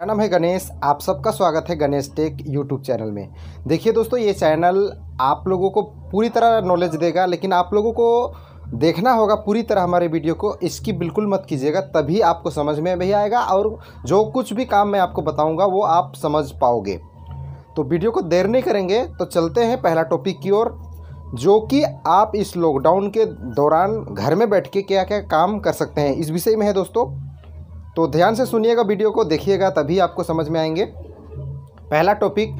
मेरा नाम है गणेश आप सबका स्वागत है गणेश टेक यूट्यूब चैनल में देखिए दोस्तों ये चैनल आप लोगों को पूरी तरह नॉलेज देगा लेकिन आप लोगों को देखना होगा पूरी तरह हमारे वीडियो को इसकी बिल्कुल मत कीजिएगा तभी आपको समझ में भी आएगा और जो कुछ भी काम मैं आपको बताऊंगा वो आप समझ पाओगे तो वीडियो को देर नहीं करेंगे तो चलते हैं पहला टॉपिक की ओर जो कि आप इस लॉकडाउन के दौरान घर में बैठ के क्या क्या काम कर सकते हैं इस विषय में है दोस्तों तो ध्यान से सुनिएगा वीडियो को देखिएगा तभी आपको समझ में आएंगे पहला टॉपिक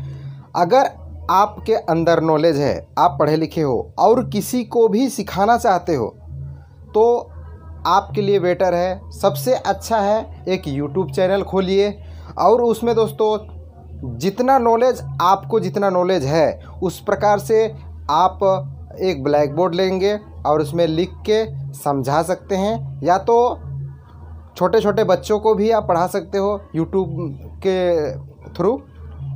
अगर आपके अंदर नॉलेज है आप पढ़े लिखे हो और किसी को भी सिखाना चाहते हो तो आपके लिए बेटर है सबसे अच्छा है एक यूट्यूब चैनल खोलिए और उसमें दोस्तों जितना नॉलेज आपको जितना नॉलेज है उस प्रकार से आप एक ब्लैक बोर्ड लेंगे और उसमें लिख के समझा सकते हैं या तो छोटे छोटे बच्चों को भी आप पढ़ा सकते हो यूट्यूब के थ्रू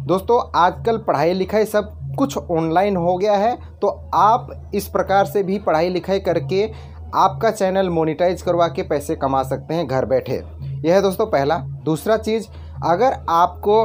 दोस्तों आजकल पढ़ाई लिखाई सब कुछ ऑनलाइन हो गया है तो आप इस प्रकार से भी पढ़ाई लिखाई करके आपका चैनल मोनिटाइज करवा के पैसे कमा सकते हैं घर बैठे यह है दोस्तों पहला दूसरा चीज़ अगर आपको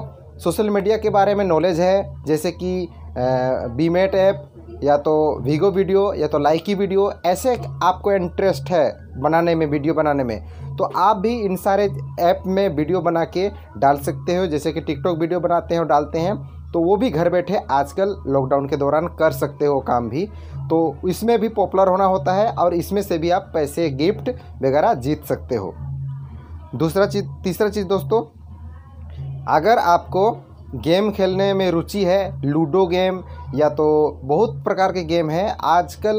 सोशल मीडिया के बारे में नॉलेज है जैसे कि बीमेट ऐप या तो वीगो वीडियो या तो लाइकी वीडियो ऐसे आपको इंटरेस्ट है बनाने में वीडियो बनाने में तो आप भी इन सारे ऐप में वीडियो बना के डाल सकते हो जैसे कि टिकटॉक वीडियो बनाते हैं और डालते हैं तो वो भी घर बैठे आजकल लॉकडाउन के दौरान कर सकते हो काम भी तो इसमें भी पॉपुलर होना होता है और इसमें से भी आप पैसे गिफ्ट वगैरह जीत सकते हो दूसरा चीज़ तीसरा चीज़ दोस्तों अगर आपको गेम खेलने में रुचि है लूडो गेम या तो बहुत प्रकार के गेम हैं आजकल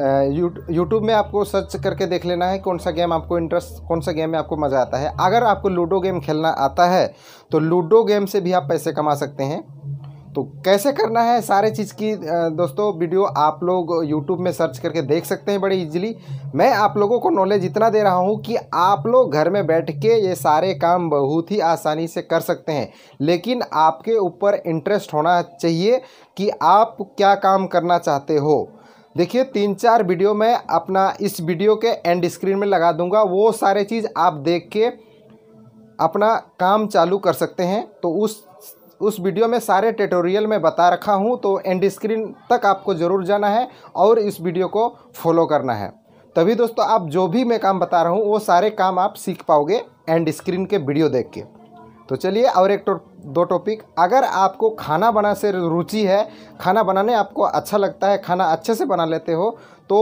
यूट्यूब में आपको सर्च करके देख लेना है कौन सा गेम आपको इंटरेस्ट कौन सा गेम में आपको मज़ा आता है अगर आपको लूडो गेम खेलना आता है तो लूडो गेम से भी आप पैसे कमा सकते हैं तो कैसे करना है सारे चीज़ की दोस्तों वीडियो आप लोग यूट्यूब में सर्च करके देख सकते हैं बड़े इजीली मैं आप लोगों को नॉलेज इतना दे रहा हूँ कि आप लोग घर में बैठ के ये सारे काम बहुत ही आसानी से कर सकते हैं लेकिन आपके ऊपर इंटरेस्ट होना चाहिए कि आप क्या काम करना चाहते हो देखिए तीन चार वीडियो मैं अपना इस वीडियो के एंड स्क्रीन में लगा दूंगा वो सारे चीज़ आप देख के अपना काम चालू कर सकते हैं तो उस उस वीडियो में सारे ट्यूटोरियल में बता रखा हूँ तो एंड स्क्रीन तक आपको ज़रूर जाना है और इस वीडियो को फॉलो करना है तभी दोस्तों आप जो भी मैं काम बता रहा हूँ वो सारे काम आप सीख पाओगे एंड स्क्रीन के वीडियो देख के तो चलिए और एक तो, दो टॉपिक अगर आपको खाना बना से रुचि है खाना बनाने आपको अच्छा लगता है खाना अच्छे से बना लेते हो तो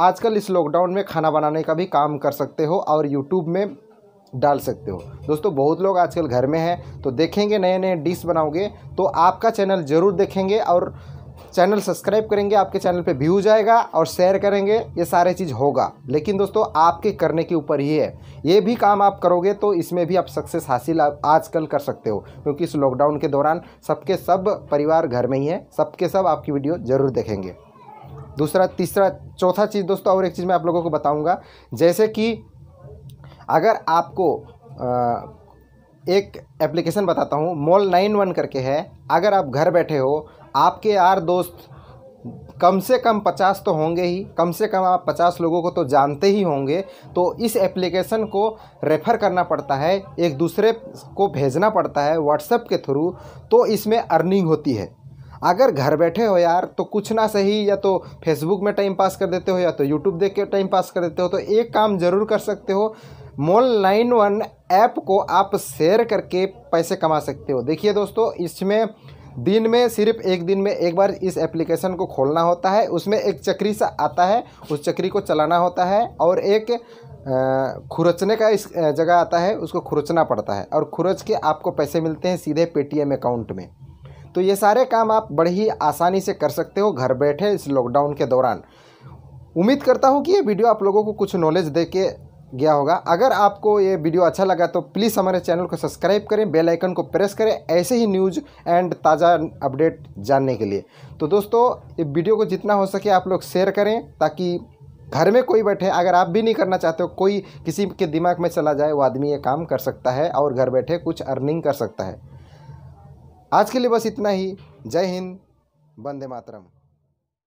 आजकल इस लॉकडाउन में खाना बनाने का भी काम कर सकते हो और यूट्यूब में डाल सकते हो दोस्तों बहुत लोग आजकल घर में हैं तो देखेंगे नए नए डिश बनाओगे तो आपका चैनल ज़रूर देखेंगे और चैनल सब्सक्राइब करेंगे आपके चैनल पे व्यूज आएगा और शेयर करेंगे ये सारे चीज़ होगा लेकिन दोस्तों आपके करने के ऊपर ही है ये भी काम आप करोगे तो इसमें भी आप सक्सेस हासिल आजकल कर सकते हो क्योंकि इस लॉकडाउन के दौरान सबके सब परिवार घर में ही है सबके सब आपकी वीडियो ज़रूर देखेंगे दूसरा तीसरा चौथा चीज़ दोस्तों और एक चीज़ मैं आप लोगों को बताऊँगा जैसे कि अगर आपको आ, एक एप्लीकेशन बताता हूँ मॉल नाइन वन करके है अगर आप घर बैठे हो आपके यार दोस्त कम से कम पचास तो होंगे ही कम से कम आप पचास लोगों को तो जानते ही होंगे तो इस एप्लीकेशन को रेफ़र करना पड़ता है एक दूसरे को भेजना पड़ता है व्हाट्सएप के थ्रू तो इसमें अर्निंग होती है अगर घर बैठे हो यार तो कुछ ना सही या तो फेसबुक में टाइम पास कर देते हो या तो यूट्यूब देख के टाइम पास कर देते हो तो एक काम ज़रूर कर सकते हो मोल नाइन वन ऐप को आप शेयर करके पैसे कमा सकते हो देखिए दोस्तों इसमें दिन में सिर्फ एक दिन में एक बार इस एप्लीकेशन को खोलना होता है उसमें एक चक्री सा आता है उस चक्री को चलाना होता है और एक खुरचने का इस जगह आता है उसको खुरचना पड़ता है और खुरच के आपको पैसे मिलते हैं सीधे पेटीएम अकाउंट में तो ये सारे काम आप बड़ी ही आसानी से कर सकते हो घर बैठे इस लॉकडाउन के दौरान उम्मीद करता हूँ कि ये वीडियो आप लोगों को कुछ नॉलेज दे के गया होगा अगर आपको ये वीडियो अच्छा लगा तो प्लीज़ हमारे चैनल को सब्सक्राइब करें बेल आइकन को प्रेस करें ऐसे ही न्यूज़ एंड ताज़ा अपडेट जानने के लिए तो दोस्तों ये वीडियो को जितना हो सके आप लोग शेयर करें ताकि घर में कोई बैठे अगर आप भी नहीं करना चाहते हो कोई किसी के दिमाग में चला जाए वो आदमी ये काम कर सकता है और घर बैठे कुछ अर्निंग कर सकता है आज के लिए बस इतना ही जय हिंद वंदे मातरम